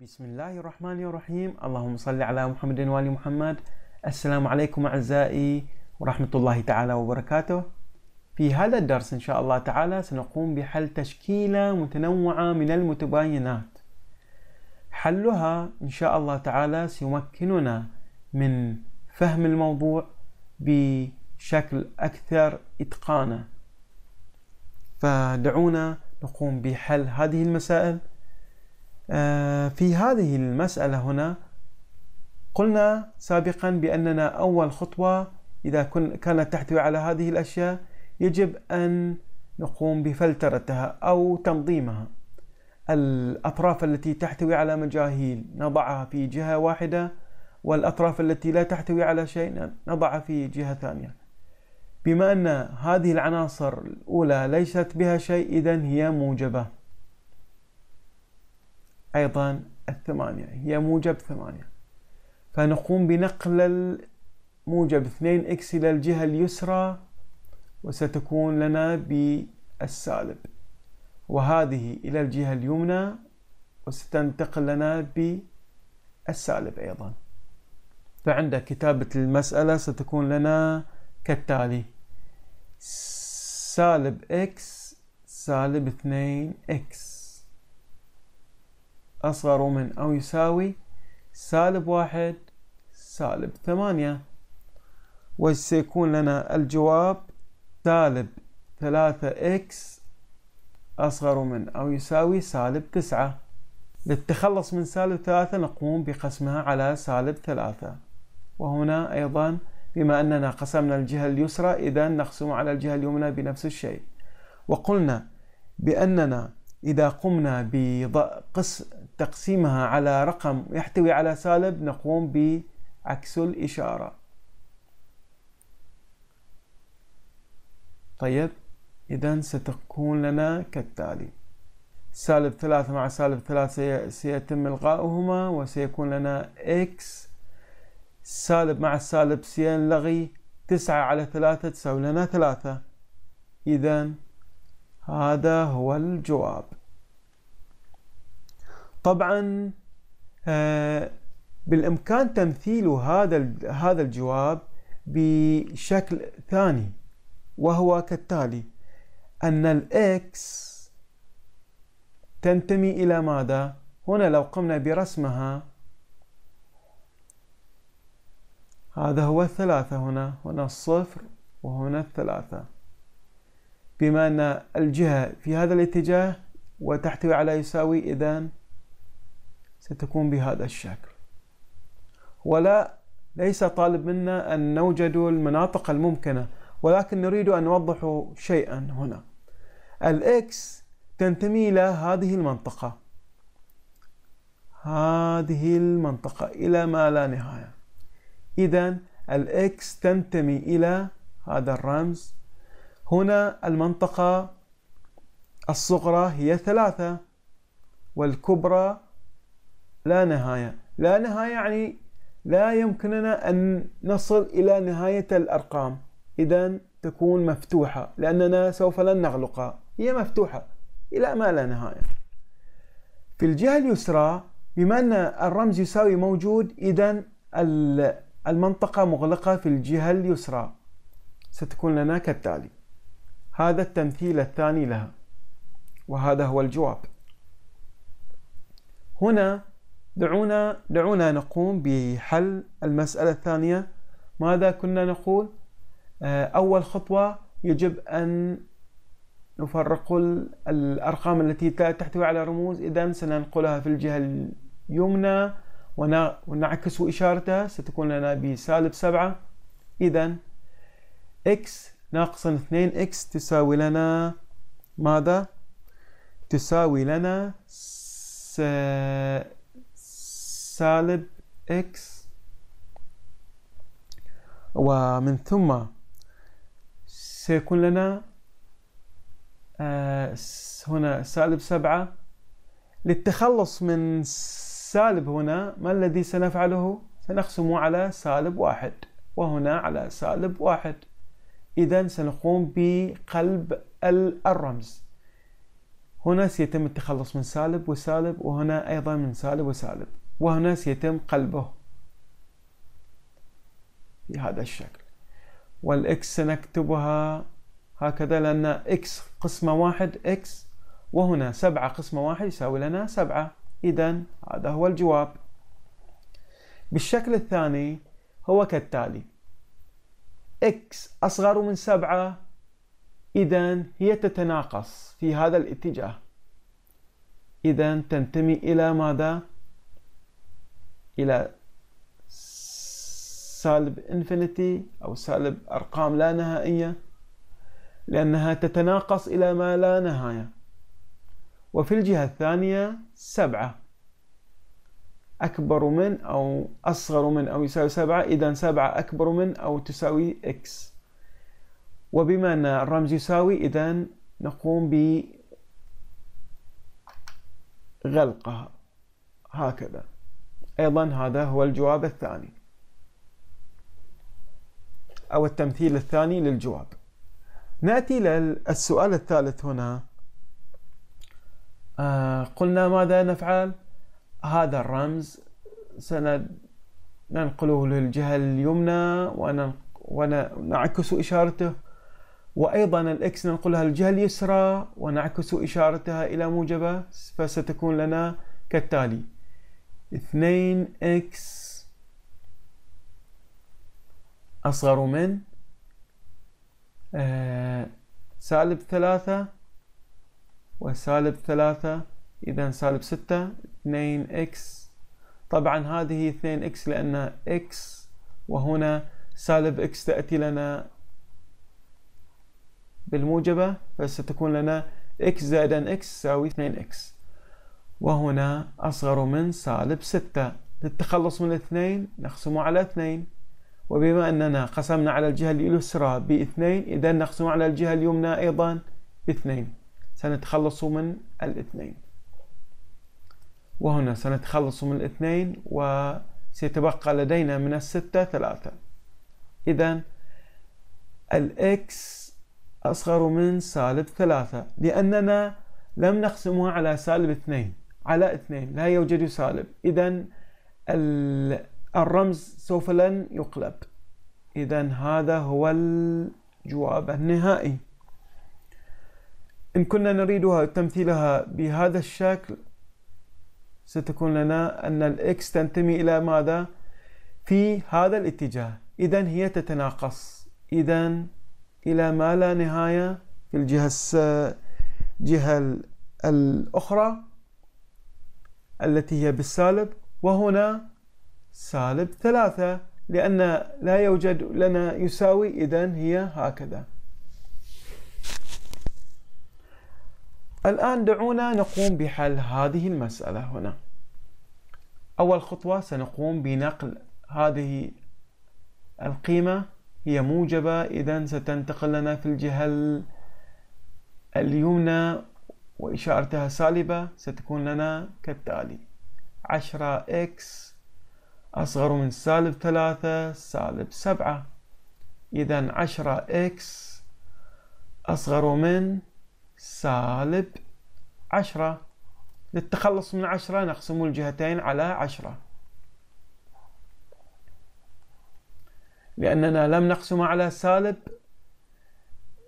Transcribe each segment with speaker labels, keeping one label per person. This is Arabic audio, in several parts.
Speaker 1: بسم الله الرحمن الرحيم اللهم صل على محمد وآل محمد السلام عليكم أعزائي ورحمة الله تعالى وبركاته في هذا الدرس إن شاء الله تعالى سنقوم بحل تشكيلة متنوعة من المتباينات حلها إن شاء الله تعالى سيمكننا من فهم الموضوع بشكل أكثر إتقانا فدعونا نقوم بحل هذه المسائل آه، في هذه المسألة هنا قلنا سابقا بأننا أول خطوة إذا كانت تحتوي على هذه الأشياء يجب أن نقوم بفلترتها أو تنظيمها الأطراف التي تحتوي على مجاهيل نضعها في جهة واحدة والأطراف التي لا تحتوي على شيء نضعها في جهة ثانية بما أن هذه العناصر الأولى ليست بها شيء إذا هي موجبة أيضا الثمانية هي موجب ثمانية فنقوم بنقل الموجب 2 إكس إلى الجهة اليسرى وستكون لنا بالسالب وهذه إلى الجهة اليمنى وستنتقل لنا بالسالب أيضا فعند كتابة المسألة ستكون لنا كالتالي سالب إكس سالب 2 إكس أصغر من أو يساوي سالب واحد سالب ثمانية وسيكون لنا الجواب سالب ثلاثة إكس أصغر من أو يساوي سالب تسعة للتخلص من سالب ثلاثة نقوم بقسمها على سالب ثلاثة وهنا أيضا بما أننا قسمنا الجهة اليسرى إذا نقسم على الجهة اليمنى بنفس الشيء وقلنا بأننا إذا قمنا بقسم تقسيمها على رقم يحتوي على سالب نقوم بعكس الإشارة طيب إذا ستكون لنا كالتالي سالب ثلاثة مع سالب ثلاثة سيتم إلغاؤهما وسيكون لنا إكس سالب مع السالب سينلغي تسعة على ثلاثة تساوي لنا ثلاثة إذا هذا هو الجواب طبعا آه، بالامكان تمثيل هذا هذا الجواب بشكل ثاني وهو كالتالي ان الاكس تنتمي الى ماذا هنا لو قمنا برسمها هذا هو الثلاثة هنا هنا الصفر وهنا الثلاثة بما أن الجهة في هذا الاتجاه وتحتوي على يساوي إذن ستكون بهذا الشكل ولا ليس طالب منا أن نوجد المناطق الممكنة ولكن نريد أن نوضح شيئا هنا الإكس تنتمي إلى هذه المنطقة هذه المنطقة إلى ما لا نهاية إذا الإكس تنتمي إلى هذا الرمز هنا المنطقة الصغرى هي ثلاثة والكبرى لا نهاية لا نهاية يعني لا يمكننا أن نصل إلى نهاية الأرقام إذا تكون مفتوحة لأننا سوف لن نغلقها هي مفتوحة إلى ما لا نهاية في الجهة اليسرى بما أن الرمز يساوي موجود إذا المنطقة مغلقة في الجهة اليسرى ستكون لنا كالتالي هذا التمثيل الثاني لها وهذا هو الجواب هنا دعونا دعونا نقوم بحل المسألة الثانية ماذا كنا نقول؟ آه، أول خطوة يجب أن نفرق الأرقام التي تحتوي على رموز إذا سننقلها في الجهة اليمنى ونعكس إشارتها ستكون لنا بسالب سبعة إذا x ناقص 2x تساوي لنا ماذا؟ تساوي لنا سالب x ومن ثم سيكون لنا آه، هنا سالب سبعة للتخلص من سالب هنا ما الذي سنفعله؟ سنقسمه على سالب واحد وهنا على سالب واحد إذا سنقوم بقلب الرمز هنا سيتم التخلص من سالب وسالب وهنا أيضا من سالب وسالب وهنا سيتم قلبه بهذا الشكل والإكس سنكتبها هكذا لأن إكس قسمة واحد إكس وهنا سبعة قسمة واحد يساوي لنا سبعة إذا هذا هو الجواب بالشكل الثاني هو كالتالي إكس أصغر من سبعة إذا هي تتناقص في هذا الاتجاه إذا تنتمي إلى ماذا؟ إلى سالب انفينيتي أو سالب أرقام لا نهائية لأنها تتناقص إلى ما لا نهاية وفي الجهة الثانية سبعة أكبر من أو أصغر من أو يساوي سبعة إذا سبعة أكبر من أو تساوي إكس وبما أن الرمز يساوي إذا نقوم بغلقها هكذا أيضا هذا هو الجواب الثاني أو التمثيل الثاني للجواب نأتي للسؤال الثالث هنا آه قلنا ماذا نفعل هذا الرمز سننقله للجهة اليمنى ونعكس إشارته وأيضا الإكس ننقلها للجهة اليسرى ونعكس إشارتها إلى موجبة فستكون لنا كالتالي اثنين اكس أصغر من آه، سالب ثلاثة وسالب ثلاثة إذا سالب ستة اثنين إكس طبعا هذه اثنين إكس لأن إكس وهنا سالب إكس تأتي لنا بالموجبة فستكون لنا إكس زائدا إكس تساوي اثنين إكس وهنا أصغر من سالب ستة للتخلص من اثنين نقسمه على اثنين وبما أننا قسمنا على الجهة اليسرى باثنين إذا نقسم على الجهة اليمنى أيضا باثنين سنتخلص من الاثنين وهنا سنتخلص من الاثنين وسيتبقى لدينا من الستة ثلاثة إذا الإكس أصغر من سالب ثلاثة لأننا لم نقسمها على سالب اثنين على اثنين لا يوجد سالب إذا الرمز سوف لن يقلب إذا هذا هو الجواب النهائي إن كنا نريدها تمثيلها بهذا الشكل ستكون لنا أن الإكس تنتمي إلى ماذا؟ في هذا الاتجاه إذا هي تتناقص إذا إلى ما لا نهاية في الجهة الجهة الأخرى التي هي بالسالب وهنا سالب ثلاثة لأن لا يوجد لنا يساوي إذا هي هكذا الآن دعونا نقوم بحل هذه المسألة هنا أول خطوة سنقوم بنقل هذه القيمة هي موجبة إذا ستنتقل لنا في الجهة اليمنى وإشارتها سالبة ستكون لنا كالتالي عشرة إكس أصغر من سالب ثلاثة سالب سبعة إذا عشرة إكس أصغر من سالب عشرة للتخلص من عشرة نقسم الجهتين على عشرة لأننا لم نقسم على سالب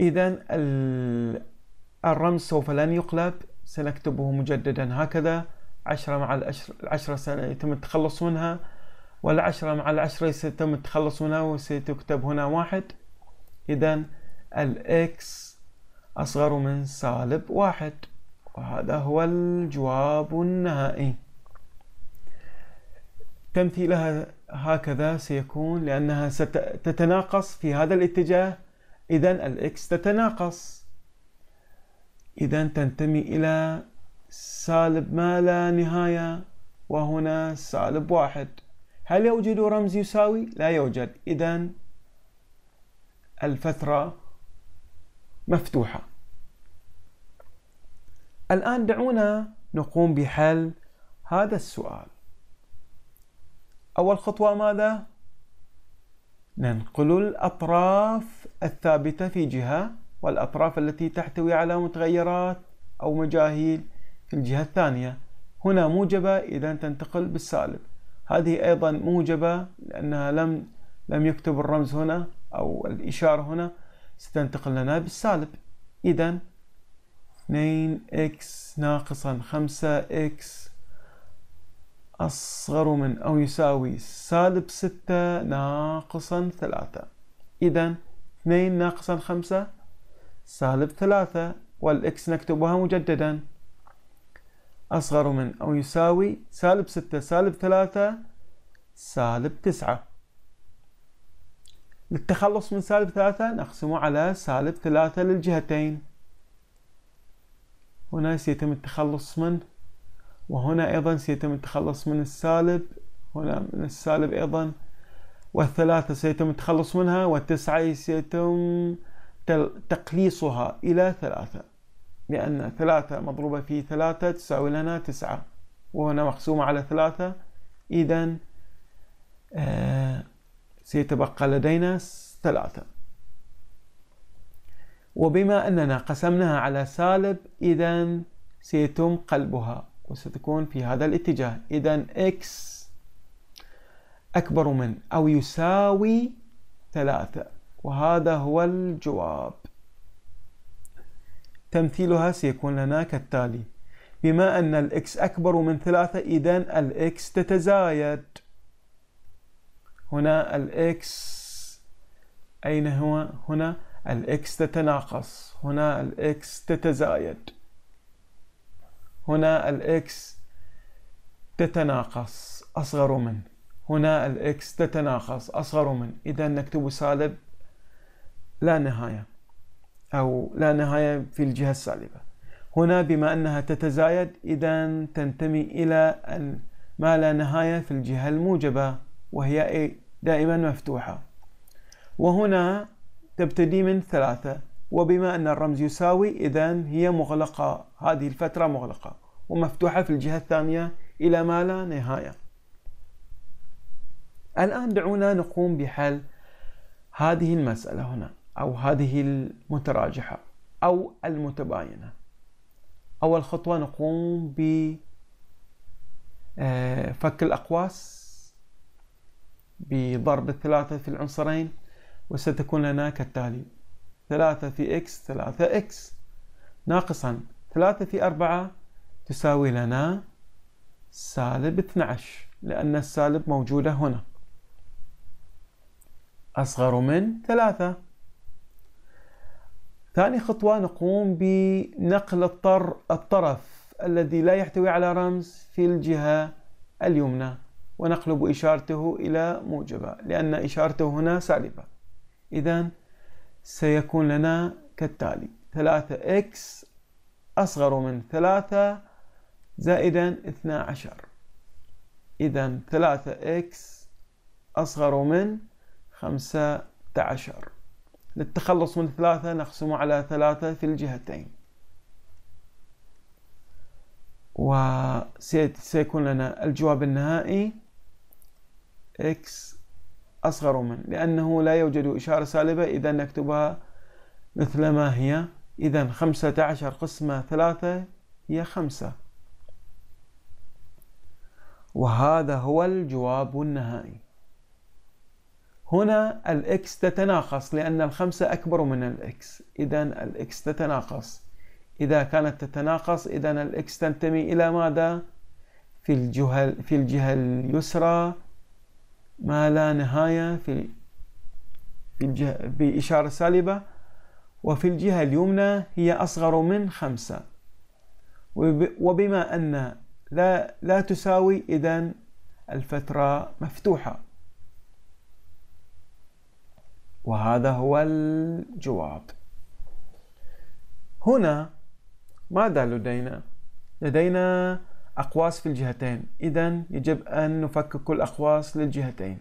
Speaker 1: إذا الرمز سوف لن يقلب سنكتبه مجددا هكذا عشرة مع العشر العشرة سيتم التخلص منها والعشرة مع العشرة سيتم التخلص منها وسيتكتب هنا واحد إذا الإكس أصغر من سالب واحد وهذا هو الجواب النهائي تمثيلها هكذا سيكون لأنها ستتناقص في هذا الاتجاه إذا الإكس تتناقص إذا تنتمي إلى سالب ما لا نهاية وهنا سالب واحد هل يوجد رمز يساوي؟ لا يوجد إذا الفترة مفتوحة الآن دعونا نقوم بحل هذا السؤال أول خطوة ماذا؟ ننقل الأطراف الثابتة في جهة والأطراف التي تحتوي على متغيرات أو مجاهيل في الجهة الثانية هنا موجبة إذا تنتقل بالسالب هذه أيضا موجبة لأنها لم لم يكتب الرمز هنا أو الإشارة هنا ستنتقل لنا بالسالب إذا 2x ناقصا 5x أصغر من أو يساوي سالب 6 ناقصا 3 إذا 2 ناقصا 5 سالب ثلاثة والإكس نكتبها مجددا أصغر من أو يساوي سالب ستة سالب ثلاثة سالب تسعة للتخلص من سالب ثلاثة نقسمه على سالب ثلاثة للجهتين هنا سيتم التخلص من وهنا أيضا سيتم التخلص من السالب هنا من السالب أيضا والثلاثة سيتم التخلص منها والتسعة سيتم تقليصها إلى ثلاثة لأن ثلاثة مضروبة في ثلاثة تساوي لنا تسعة وهنا مقسومة على ثلاثة إذا آه سيتبقى لدينا ثلاثة وبما أننا قسمناها على سالب إذا سيتم قلبها وستكون في هذا الاتجاه إذا x أكبر من أو يساوي ثلاثة وهذا هو الجواب تمثيلها سيكون لنا كالتالي بما أن الإكس أكبر من ثلاثة إذا الإكس تتزايد هنا الإكس أين هو هنا الإكس تتناقص هنا الإكس تتزايد هنا الإكس تتناقص أصغر من هنا الإكس تتناقص أصغر من إذا نكتب سالب لا نهاية أو لا نهاية في الجهة السالبة هنا بما أنها تتزايد إذا تنتمي إلى ما لا نهاية في الجهة الموجبة وهي إيه؟ دائما مفتوحة وهنا تبتدي من ثلاثة وبما أن الرمز يساوي إذا هي مغلقة هذه الفترة مغلقة ومفتوحة في الجهة الثانية إلى ما لا نهاية الآن دعونا نقوم بحل هذه المسألة هنا أو هذه المتراجحة أو المتباينة أول خطوة نقوم بفك آه، الأقواس بضرب الثلاثة في العنصرين وستكون لنا كالتالي ثلاثة في إكس ثلاثة إكس ناقصا ثلاثة في أربعة تساوي لنا سالب 12 لأن السالب موجودة هنا أصغر من ثلاثة ثاني خطوة نقوم بنقل الطر الطرف الذي لا يحتوي على رمز في الجهة اليمنى ونقلب إشارته إلى موجبة لأن إشارته هنا سالبة إذا سيكون لنا كالتالي 3x أصغر من 3 زائدا 12 إذا 3x أصغر من 15 للتخلص من ثلاثة نقسم على ثلاثة في الجهتين وسيكون لنا الجواب النهائي x أصغر من لأنه لا يوجد إشارة سالبة إذا نكتبها مثل ما هي إذا خمسة عشر قسمة ثلاثة هي خمسة وهذا هو الجواب النهائي هنا الإكس تتناقص لأن الخمسة أكبر من الإكس إذا الإكس تتناقص إذا كانت تتناقص إذا الإكس تنتمي إلى ماذا؟ في الجهة في الجهة اليسرى ما لا نهاية في في الجهة بإشارة سالبة وفي الجهة اليمنى هي أصغر من خمسة وبما أن لا لا تساوي إذا الفترة مفتوحة وهذا هو الجواب هنا ماذا لدينا؟ لدينا أقواس في الجهتين إذا يجب أن نفكك كل أقواس للجهتين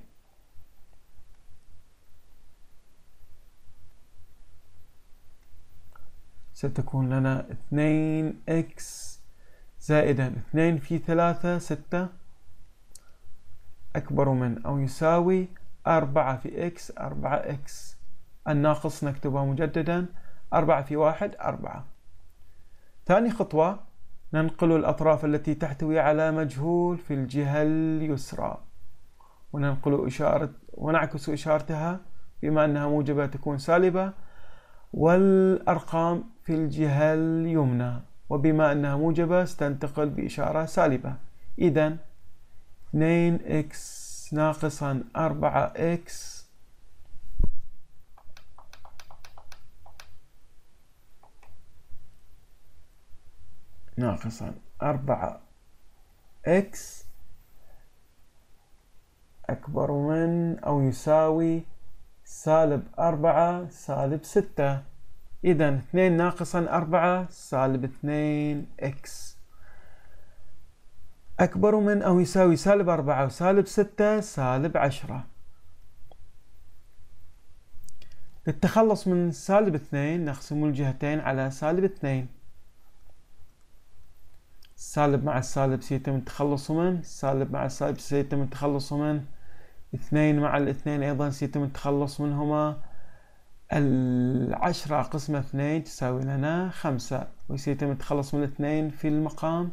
Speaker 1: ستكون لنا 2x زائدا 2 في 3 6 أكبر من أو يساوي أربعة في إكس أربعة إكس الناقص نكتبه مجددا أربعة في واحد أربعة ثاني خطوة ننقل الأطراف التي تحتوي على مجهول في الجهة اليسرى وننقل إشارة ونعكس إشارتها بما أنها موجبة تكون سالبة والأرقام في الجهة اليمنى وبما أنها موجبة ستنتقل بإشارة سالبة إذا 2x ناقصا أربعة إكس 4x إكس 4x أكبر من أو يساوي سالب أربعة سالب ستة إذا اثنين ناقصا أربعة سالب اثنين إكس أكبر من أو يساوي سالب أربعة وسالب ستة سالب عشرة للتخلص من سالب اثنين نقسم الجهتين على سالب اثنين سالب مع السالب سيتم التخلص من سالب مع السالب سيتم التخلص من اثنين مع الاثنين أيضا سيتم التخلص منهما العشرة قسمة اثنين تساوي لنا خمسة وسيتم التخلص من الاثنين في المقام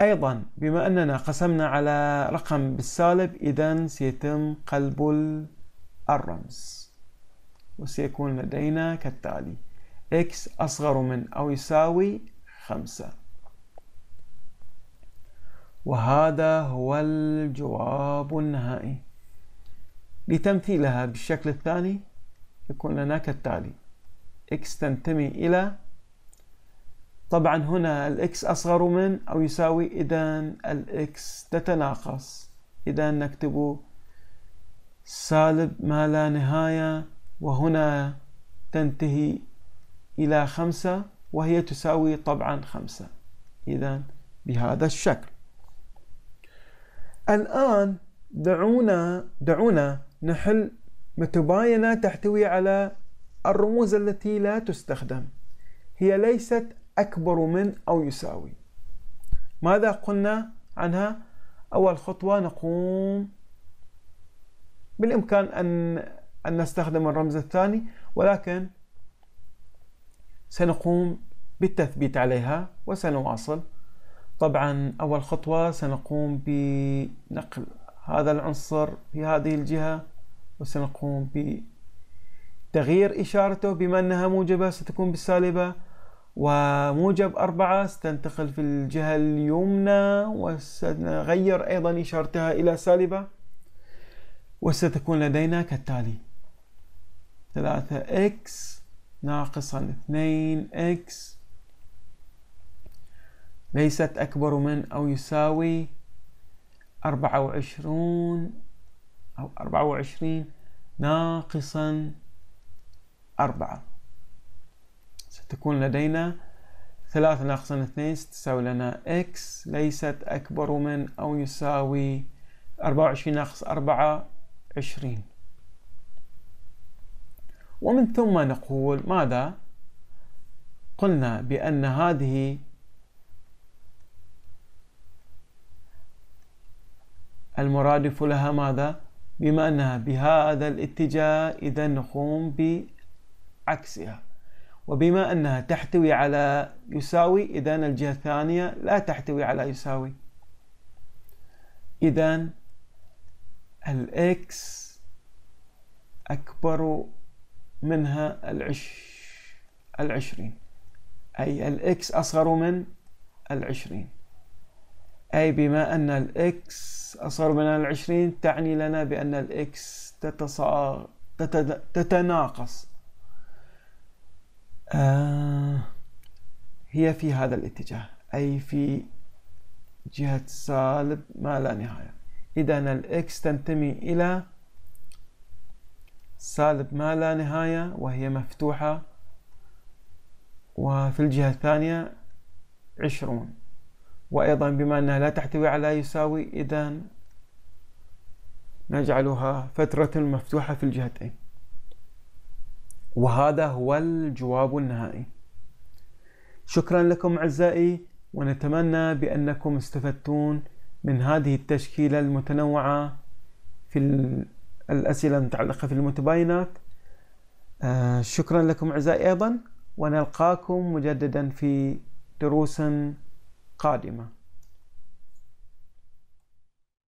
Speaker 1: أيضا بما أننا قسمنا على رقم بالسالب إذا سيتم قلب الرمز وسيكون لدينا كالتالي x أصغر من أو يساوي خمسة وهذا هو الجواب النهائي لتمثيلها بالشكل الثاني يكون لنا كالتالي x تنتمي إلى طبعا هنا الإكس أصغر من أو يساوي إذا الإكس تتناقص إذا نكتب سالب ما لا نهاية وهنا تنتهي إلى خمسة وهي تساوي طبعا خمسة إذا بهذا الشكل الآن دعونا دعونا نحل متباينة تحتوي على الرموز التي لا تستخدم هي ليست أكبر من أو يساوي ماذا قلنا عنها؟ أول خطوة نقوم بالإمكان أن أن نستخدم الرمز الثاني ولكن سنقوم بالتثبيت عليها وسنواصل طبعا أول خطوة سنقوم بنقل هذا العنصر في هذه الجهة وسنقوم بتغيير إشارته بما أنها موجبة ستكون بالسالبة وموجب أربعة ستنتقل في الجهة اليمنى وسنغير أيضا إشارتها إلى سالبة وستكون لدينا كالتالي ثلاثة إكس ناقصا اثنين إكس ليست أكبر من أو يساوي أربعة وعشرون أو أربعة وعشرين ناقصا أربعة تكون لدينا ثلاثة ناقص اثنين ستساوي لنا إكس ليست أكبر من أو يساوي أربعة وعشرين ناقص أربعة عشرين ومن ثم نقول ماذا؟ قلنا بأن هذه المرادف لها ماذا؟ بما أنها بهذا الاتجاه إذا نقوم بعكسها وبما أنها تحتوي على يساوي إذا الجهة الثانية لا تحتوي على يساوي إذا الإكس أكبر منها العش العشرين أي الإكس أصغر من العشرين أي بما أن الإكس أصغر من العشرين تعني لنا بأن الإكس تتص... تت... تتناقص آه، هي في هذا الاتجاه أي في جهة سالب ما لا نهاية إذا الإكس تنتمي إلى سالب ما لا نهاية وهي مفتوحة وفي الجهة الثانية عشرون وأيضا بما أنها لا تحتوي على يساوي إذا نجعلها فترة مفتوحة في الجهتين وهذا هو الجواب النهائي شكرا لكم أعزائي ونتمنى بأنكم استفدتون من هذه التشكيلة المتنوعة في الأسئلة المتعلقة في المتباينات آه، شكرا لكم أعزائي أيضا ونلقاكم مجددا في دروس قادمه